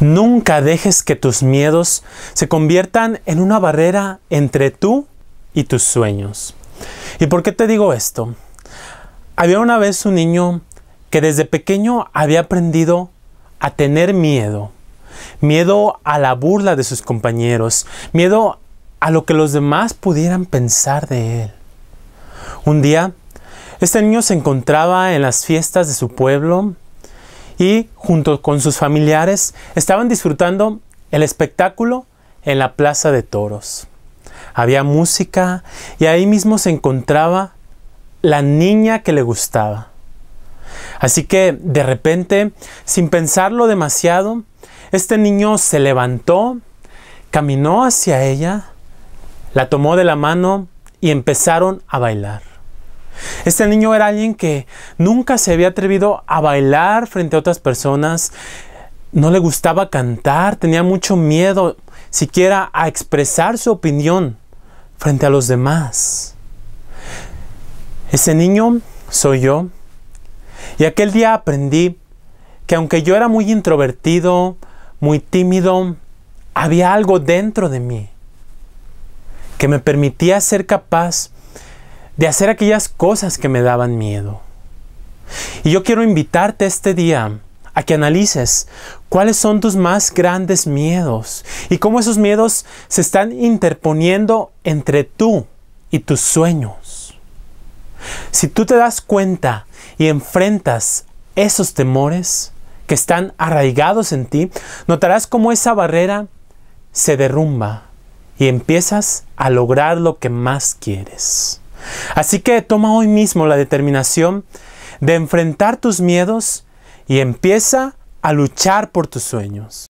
Nunca dejes que tus miedos se conviertan en una barrera entre tú y tus sueños. ¿Y por qué te digo esto? Había una vez un niño que desde pequeño había aprendido a tener miedo. Miedo a la burla de sus compañeros. Miedo a lo que los demás pudieran pensar de él. Un día, este niño se encontraba en las fiestas de su pueblo y junto con sus familiares estaban disfrutando el espectáculo en la Plaza de Toros. Había música y ahí mismo se encontraba la niña que le gustaba. Así que de repente, sin pensarlo demasiado, este niño se levantó, caminó hacia ella, la tomó de la mano y empezaron a bailar. Este niño era alguien que nunca se había atrevido a bailar frente a otras personas, no le gustaba cantar, tenía mucho miedo siquiera a expresar su opinión frente a los demás. Ese niño soy yo. Y aquel día aprendí que aunque yo era muy introvertido, muy tímido, había algo dentro de mí que me permitía ser capaz de hacer aquellas cosas que me daban miedo. Y yo quiero invitarte este día a que analices cuáles son tus más grandes miedos y cómo esos miedos se están interponiendo entre tú y tus sueños. Si tú te das cuenta y enfrentas esos temores que están arraigados en ti, notarás cómo esa barrera se derrumba y empiezas a lograr lo que más quieres. Así que toma hoy mismo la determinación de enfrentar tus miedos y empieza a luchar por tus sueños.